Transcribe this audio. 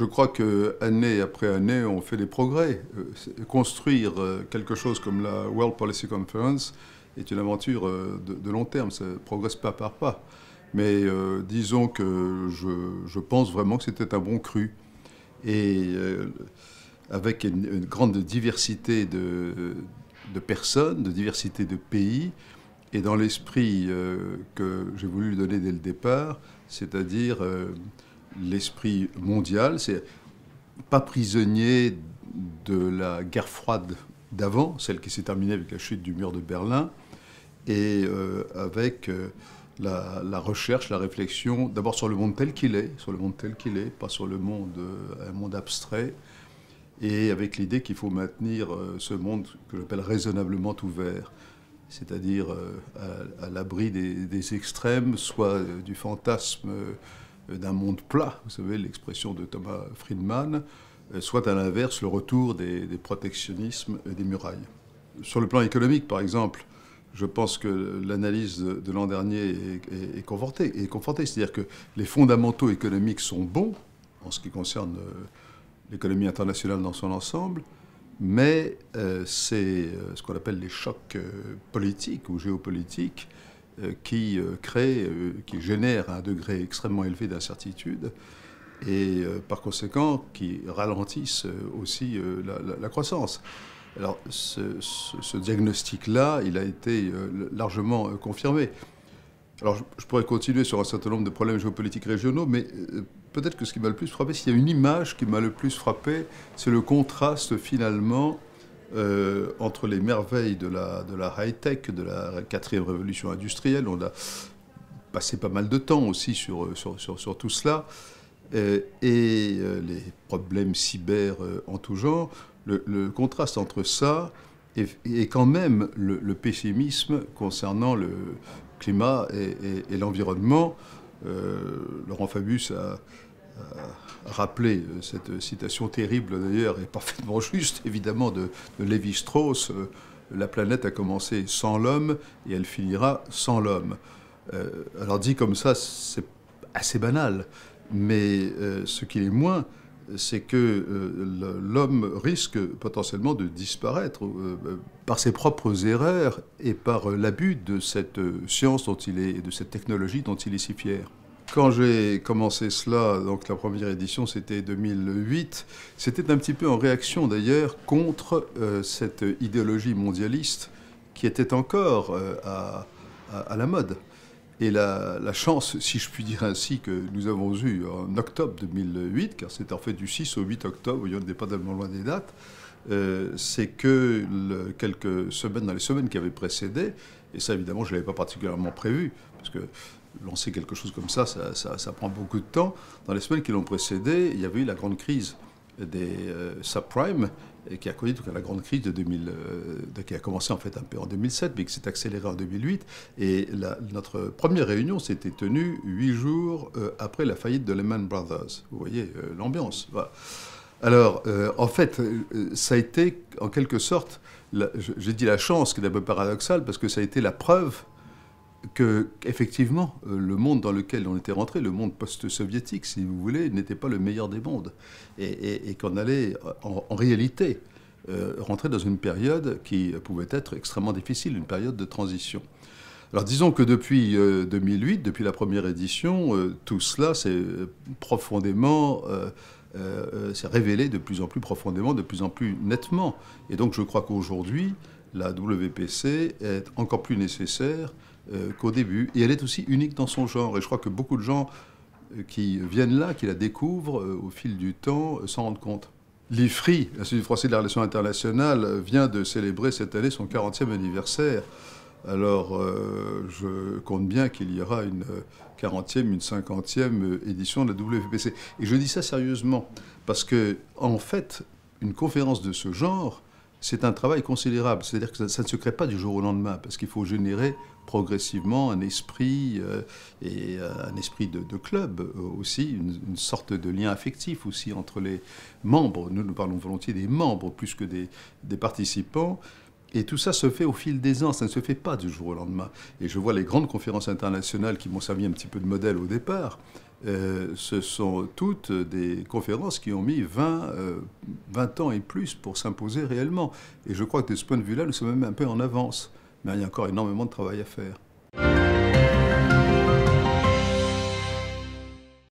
Je crois que année après année, on fait des progrès. Euh, construire euh, quelque chose comme la World Policy Conference est une aventure euh, de, long terme, ça progresse pas par pas. Mais disons que je, pense vraiment que c'était un bon cru. Et avec une, grande diversité de, personnes, de diversité de pays, et dans l'esprit que j'ai voulu donner dès le départ, c'est-à-dire l'esprit mondial, c'est pas prisonnier de la guerre froide d'avant, celle qui s'est terminée avec la chute du mur de Berlin, et euh, avec euh, la, recherche, la réflexion, d'abord sur le monde tel qu'il est, sur le monde tel qu'il est, pas sur le monde, euh, un monde abstrait, et avec l'idée qu'il faut maintenir ce monde que j'appelle raisonnablement ouvert, c'est-à-dire à, l'abri des, des, extrêmes, soit du fantasme euh, d'un monde plat, vous savez l'expression de Thomas Friedman, euh, soit à l'inverse le retour des, protectionnismes et des murailles. Sur le plan économique, par exemple, je pense que l'analyse de, l'an dernier est, confortée, C'est-à-dire que les fondamentaux économiques sont bons en ce qui concerne euh, l'économie internationale dans son ensemble, mais c'est ce qu'on appelle les chocs politiques ou géopolitiques euh, qui euh, crée, euh, qui génère un degré extrêmement élevé d'incertitude et par conséquent qui ralentissent aussi la, croissance. Alors ce, diagnostic-là, il a été largement confirmé. Alors je, je, pourrais continuer sur un certain nombre de problèmes géopolitiques régionaux, mais peut-être que ce qui m'a le plus frappé, s'il y a une image qui m'a le plus frappé, c'est le contraste finalement euh, entre les merveilles de la, de la high-tech, de la quatrième révolution industrielle. On a passé pas mal de temps aussi sur, sur, sur, tout cela. Euh, et euh, les problèmes cyber en tout genre. Le, contraste entre ça et, quand même le, le, pessimisme concernant le climat et, et l'environnement. Laurent Fabius a euh, rappeler euh, cette citation terrible d'ailleurs et parfaitement juste évidemment de, Lévi-Strauss, euh, la planète a commencé sans l'homme et elle finira sans l'homme. alors dit comme ça, c'est assez banal, mais ce qui est moins, c'est que l'homme risque potentiellement de disparaître par ses propres erreurs et par l'abus de cette science dont il est, et de cette technologie dont il est si fier. Quand j'ai commencé cela, donc la première édition, c'était 2008, c'était un petit peu en réaction d'ailleurs contre euh, cette idéologie mondialiste qui était encore euh, à, la mode. Et la, chance, si je puis dire ainsi, que nous avons eue en octobre 2008, car c'était en fait du 6 au 8 octobre, il n'y en pas tellement loin des dates, euh, c'est que quelques semaines, dans les semaines qui avaient précédé, et ça évidemment je ne l'avais pas particulièrement prévu, parce que lancer quelque chose comme ça ça, prend beaucoup de temps, dans les semaines qui l'ont précédé, il y avait eu la grande crise des euh, subprimes, et qui a connu tout la grande crise de 2000, euh, qui a commencé en fait un peu en 2007, mais qui s'est accélérée en 2008. Et notre première réunion s'était tenue huit jours après la faillite de Lehman Brothers. Vous voyez l'ambiance. Voilà. Alors, euh, en fait, euh, ça a été en quelque sorte, j'ai dit la chance, qui est un peu paradoxale, parce que ça a été la preuve que, effectivement, euh, le monde dans lequel on était rentré, le monde post-soviétique, si vous voulez, n'était pas le meilleur des mondes. Et, qu'on allait, en, réalité, rentrer dans une période qui pouvait être extrêmement difficile, une période de transition. Alors disons que depuis 2008, depuis la première édition, tout cela s'est profondément euh, euh, s'est révélée de plus en plus profondément, de plus en plus nettement. Et donc je crois qu'aujourd'hui, la WPC est encore plus nécessaire euh, qu'au début. Et elle est aussi unique dans son genre. Et je crois que beaucoup de gens qui viennent là, qui la découvrent au fil du temps, s'en rendent compte. L'IFRI, l'Institut français de la relation internationale, vient de célébrer cette année son 40e anniversaire. Alors, euh, je compte bien qu'il y aura une 40e, une 50e édition de la WFPC. Et je dis ça sérieusement, parce que, en fait, une conférence de ce genre, c'est un travail considérable. C'est-à-dire que ça, ne se crée pas du jour au lendemain, parce qu'il faut générer progressivement un esprit euh, et euh, un esprit de, club aussi, une, sorte de lien affectif aussi entre les membres. Nous, nous parlons volontiers des membres plus que des participants. Et tout ça se fait au fil des ans, ça ne se fait pas du jour au lendemain. Et je vois les grandes conférences internationales qui m'ont servi un petit peu de modèle au départ. Euh, ce sont toutes des conférences qui ont mis 20, 20 euh, ans et plus pour s'imposer réellement. Et je crois que de ce point de vue-là, nous sommes même un peu en avance. Mais il y a encore énormément de travail à faire.